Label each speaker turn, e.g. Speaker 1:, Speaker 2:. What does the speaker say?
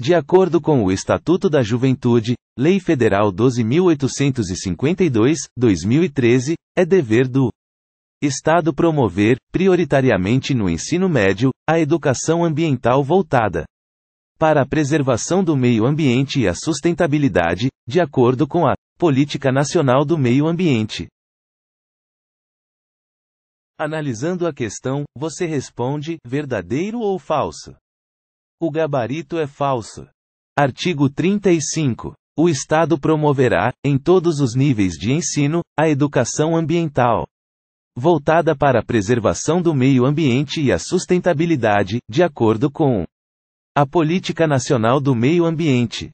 Speaker 1: De acordo com o Estatuto da Juventude, Lei Federal 12.852, 2013, é dever do Estado promover, prioritariamente no ensino médio, a educação ambiental voltada para a preservação do meio ambiente e a sustentabilidade, de acordo com a Política Nacional do Meio Ambiente. Analisando a questão, você responde verdadeiro ou falso? O gabarito é falso. Artigo 35. O Estado promoverá, em todos os níveis de ensino, a educação ambiental voltada para a preservação do meio ambiente e a sustentabilidade, de acordo com a Política Nacional do Meio Ambiente.